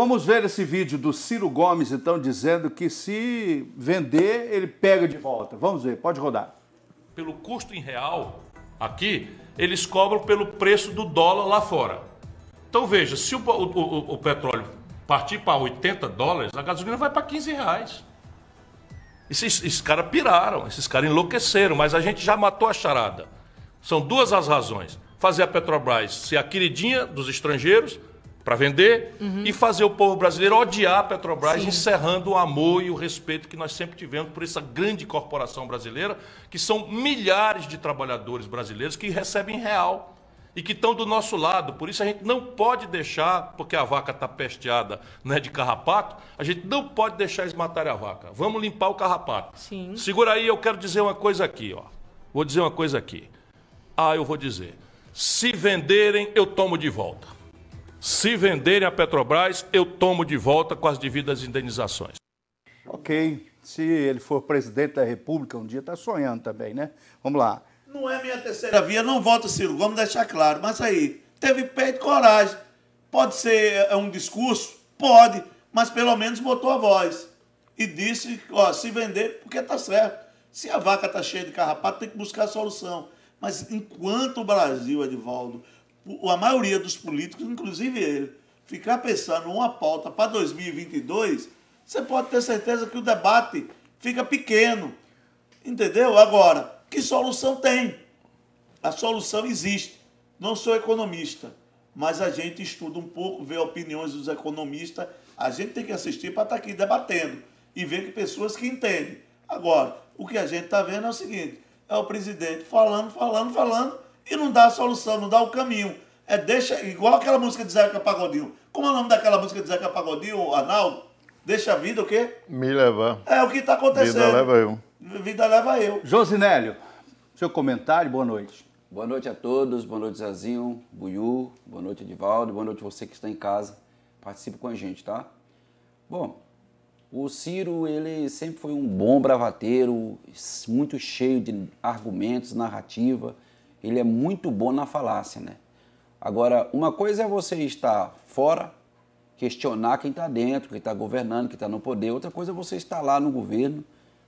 Vamos ver esse vídeo do Ciro Gomes, então, dizendo que se vender, ele pega de volta. Vamos ver, pode rodar. Pelo custo em real, aqui, eles cobram pelo preço do dólar lá fora. Então veja, se o, o, o, o petróleo partir para 80 dólares, a gasolina vai para 15 reais. Esses, esses caras piraram, esses caras enlouqueceram, mas a gente já matou a charada. São duas as razões. Fazer a Petrobras ser a queridinha dos estrangeiros para vender uhum. e fazer o povo brasileiro odiar a Petrobras, Sim. encerrando o amor e o respeito que nós sempre tivemos por essa grande corporação brasileira, que são milhares de trabalhadores brasileiros que recebem real e que estão do nosso lado. Por isso a gente não pode deixar, porque a vaca está pesteada né, de carrapato, a gente não pode deixar eles matarem a vaca. Vamos limpar o carrapato. Sim. Segura aí, eu quero dizer uma coisa aqui, ó. Vou dizer uma coisa aqui. Ah, eu vou dizer. Se venderem, eu tomo de volta. Se venderem a Petrobras, eu tomo de volta com as devidas indenizações. Ok. Se ele for presidente da República, um dia está sonhando também, né? Vamos lá. Não é minha terceira via, não voto Ciro vamos deixar claro. Mas aí, teve peito e coragem. Pode ser é, é um discurso? Pode, mas pelo menos botou a voz. E disse, ó, se vender, porque está certo. Se a vaca está cheia de carrapato, tem que buscar a solução. Mas enquanto o Brasil, Edivaldo, a maioria dos políticos, inclusive ele, ficar pensando uma pauta para 2022, você pode ter certeza que o debate fica pequeno. Entendeu? Agora, que solução tem? A solução existe. Não sou economista, mas a gente estuda um pouco, vê opiniões dos economistas. A gente tem que assistir para estar tá aqui debatendo e ver que pessoas que entendem. Agora, o que a gente está vendo é o seguinte: é o presidente falando, falando, falando e não dá a solução, não dá o caminho. É deixa, igual aquela música de Zeca Pagodinho. Como é o nome daquela música de Zeca Pagodinho, Arnaldo? Deixa a vida o quê? Me levar. É o que está acontecendo. Vida leva eu. Vida leva eu. Josinélio, seu comentário, boa noite. Boa noite a todos, boa noite Zazinho, Buiu, boa noite Edivaldo, boa noite você que está em casa. Participe com a gente, tá? Bom, o Ciro, ele sempre foi um bom bravateiro, muito cheio de argumentos, narrativa ele é muito bom na falácia, né? Agora, uma coisa é você estar fora, questionar quem está dentro, quem está governando, quem está no poder. Outra coisa é você estar lá no governo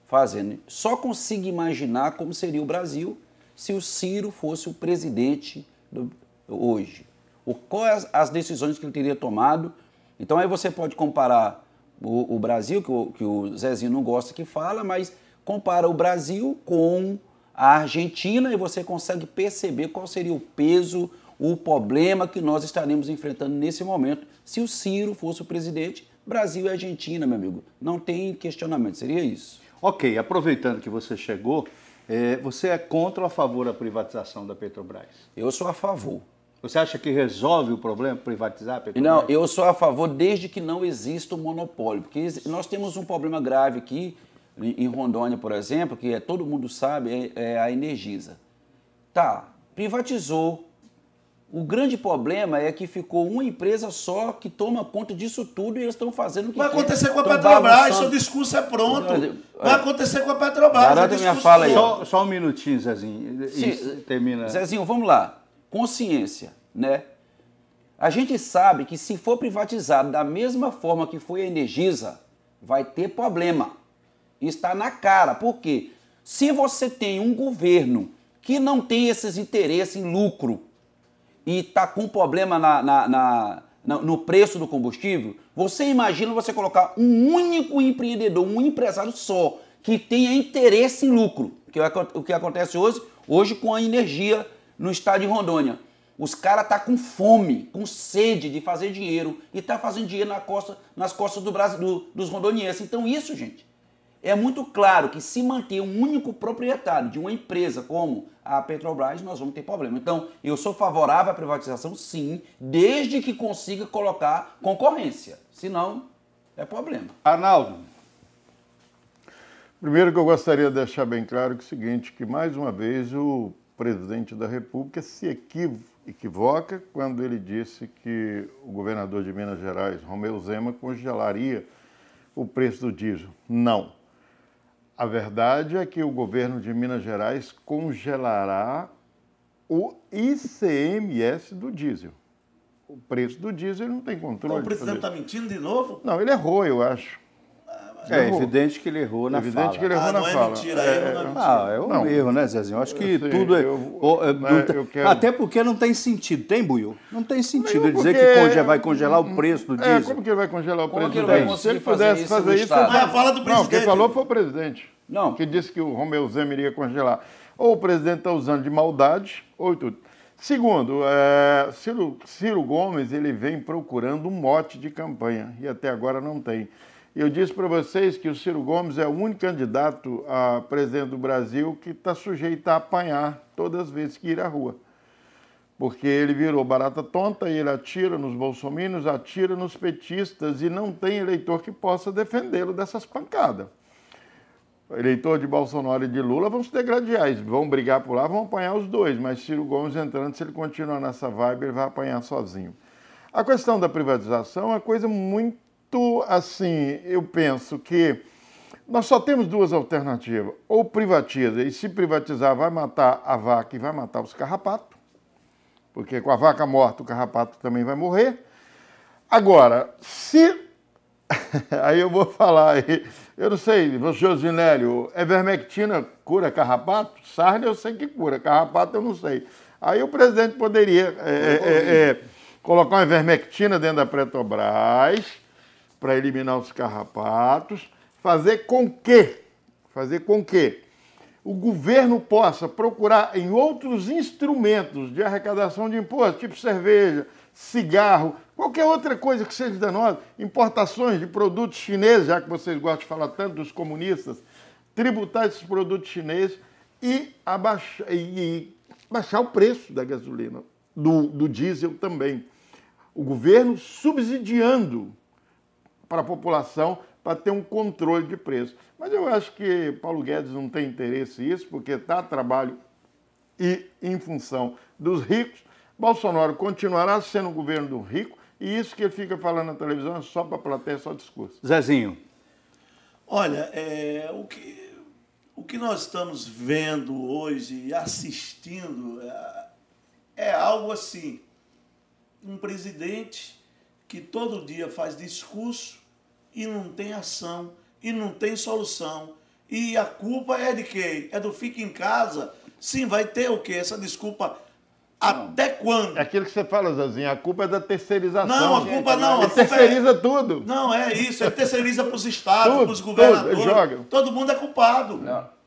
fazendo. Só consigo imaginar como seria o Brasil se o Ciro fosse o presidente do, hoje. O, quais é as decisões que ele teria tomado. Então aí você pode comparar o, o Brasil, que o, que o Zezinho não gosta que fala, mas compara o Brasil com a Argentina e você consegue perceber qual seria o peso, o problema que nós estaremos enfrentando nesse momento se o Ciro fosse o presidente. Brasil e Argentina, meu amigo. Não tem questionamento, seria isso. Ok, aproveitando que você chegou, é, você é contra ou a favor da privatização da Petrobras? Eu sou a favor. Você acha que resolve o problema privatizar a Petrobras? Não, eu sou a favor desde que não exista o monopólio, porque nós temos um problema grave aqui em Rondônia, por exemplo, que é, todo mundo sabe, é, é a Energisa. Tá, privatizou. O grande problema é que ficou uma empresa só que toma conta disso tudo e eles estão fazendo o que Vai é é. acontecer com a Petrobras, seu discurso é pronto. Vai acontecer com a Petrobras. Garanta minha fala aí. Só, só, um minutinho, Zezinho. Sim. Termina. Zezinho, vamos lá. Consciência, né? A gente sabe que se for privatizado da mesma forma que foi a Energisa, vai ter problema. Está na cara. Por quê? Se você tem um governo que não tem esses interesses em lucro e está com problema na, na, na, no preço do combustível, você imagina você colocar um único empreendedor, um empresário só, que tenha interesse em lucro, que é o que acontece hoje, hoje com a energia no estado de Rondônia. Os caras tá com fome, com sede de fazer dinheiro e tá fazendo dinheiro na costa, nas costas do Brasil, do, dos rondonienses. Então isso, gente, é muito claro que se manter um único proprietário de uma empresa como a Petrobras, nós vamos ter problema. Então, eu sou favorável à privatização, sim, desde que consiga colocar concorrência. Senão, é problema. Arnaldo, primeiro que eu gostaria de deixar bem claro é o seguinte, que mais uma vez o presidente da República se equivoca quando ele disse que o governador de Minas Gerais, Romeu Zema, congelaria o preço do diesel. Não a verdade é que o governo de Minas Gerais congelará o ICMS do diesel. O preço do diesel ele não tem controle. Então o presidente está mentindo de novo? Não, ele errou, eu acho. É errou. evidente que ele errou na evidente fala. que ele errou ah, na não é fala. É mentira, é, mentira. Ah, é um não. erro, né, Zezinho? Eu acho que eu sei, tudo é. Eu, é né, quero... Até porque não tem sentido, tem, Buiu? Não tem sentido ele dizer que congelar, vai congelar o preço do é, diesel. É, como que ele vai congelar o como preço do diesel? Se ele pudesse fazer isso. Fazer isso ah, fala do presidente. Não, quem falou foi o presidente. Não. Que disse que o Romeu Zema iria congelar. Ou o presidente está usando de maldade, ou tudo. Segundo, é, Ciro, Ciro Gomes ele vem procurando um mote de campanha e até agora não tem. Eu disse para vocês que o Ciro Gomes é o único candidato a presidente do Brasil que está sujeito a apanhar todas as vezes que ir à rua. Porque ele virou barata tonta e ele atira nos bolsominos, atira nos petistas e não tem eleitor que possa defendê-lo dessas pancadas. Eleitor de Bolsonaro e de Lula vão se degradar, vão brigar por lá, vão apanhar os dois, mas Ciro Gomes entrando, se ele continuar nessa vibe, ele vai apanhar sozinho. A questão da privatização é uma coisa muito muito assim, eu penso que nós só temos duas alternativas. Ou privatiza, e se privatizar vai matar a vaca e vai matar os carrapatos, porque com a vaca morta o carrapato também vai morrer. Agora, se. aí eu vou falar aí. Eu não sei, você Josinélio, evermectina é cura carrapato? sarne eu sei que cura, carrapato eu não sei. Aí o presidente poderia é, é, é, é colocar uma ivermectina dentro da Pretobras, para eliminar os carrapatos, fazer com que, fazer com que o governo possa procurar em outros instrumentos de arrecadação de imposto, tipo cerveja, cigarro, qualquer outra coisa que seja danosa, importações de produtos chineses, já que vocês gostam de falar tanto dos comunistas, tributar esses produtos chineses e, abaixar, e baixar o preço da gasolina, do, do diesel também. O governo subsidiando para a população para ter um controle de preço. Mas eu acho que Paulo Guedes não tem interesse nisso, porque está trabalho e em função dos ricos. Bolsonaro continuará sendo o governo do rico e isso que ele fica falando na televisão é só para a plateia, só discurso. Zezinho. Olha, é, o, que, o que nós estamos vendo hoje e assistindo é, é algo assim. Um presidente que todo dia faz discurso e não tem ação, e não tem solução. E a culpa é de quem? É do fica em casa? Sim, vai ter o quê? Essa desculpa até quando? É aquilo que você fala, Zazinho, a culpa é da terceirização. Não, a culpa gente, não. A culpa é- terceiriza é... tudo. Não, é isso. É terceiriza para os estados, para os governadores. Tudo, Todo mundo é culpado. Não.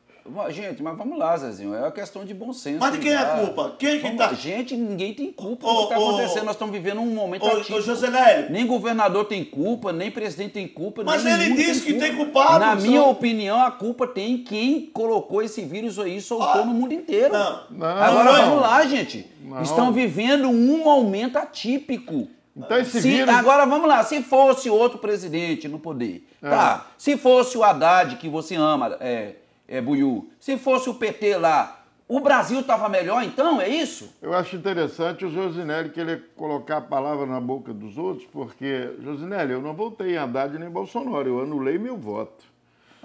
Gente, mas vamos lá, Zezinho. É uma questão de bom senso. Mas de quem é a culpa? Quem é que tá. Gente, ninguém tem culpa do que está acontecendo. Nós estamos vivendo um momento. Ô, ô, José Nem governador tem culpa, nem presidente tem culpa. Mas ele disse que tem culpado. Na minha opinião, a culpa tem quem colocou esse vírus aí e soltou ah, no mundo inteiro. Não. Agora vamos lá, gente. Estão vivendo um momento atípico. Então esse se, vírus... Agora vamos lá, se fosse outro presidente no poder, é. tá? Se fosse o Haddad, que você ama, é, é, Buiú. se fosse o PT lá, o Brasil estava melhor então, é isso? Eu acho interessante o Josinelli querer colocar a palavra na boca dos outros, porque, Josinelli, eu não votei em Haddad nem Bolsonaro, eu anulei meu voto.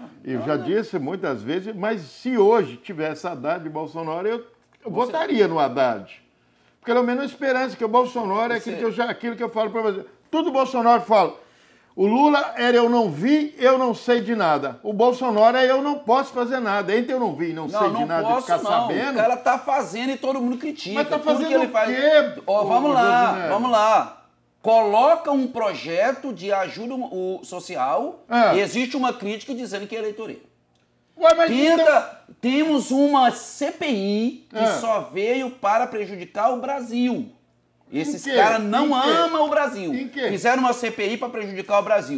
Ah, já disse muitas vezes, mas se hoje tivesse Haddad e Bolsonaro, eu, eu votaria no Haddad. Porque pelo menos a esperança que o Bolsonaro é você... é aquilo que, eu já, aquilo que eu falo para você. Tudo Bolsonaro fala o Lula era eu não vi, eu não sei de nada. O Bolsonaro é eu não posso fazer nada. Entre eu não vi não, não sei não de nada posso, ficar não. sabendo. O cara tá fazendo e todo mundo critica. Mas tá fazendo que ele faz... quê? Oh, vamos lá, vamos lá. Coloca um projeto de ajuda social é. e existe uma crítica dizendo que é eleitoreiro. Ué, mas então... temos uma CPI que é. só veio para prejudicar o Brasil. Esses caras não amam o Brasil. Fizeram uma CPI para prejudicar o Brasil.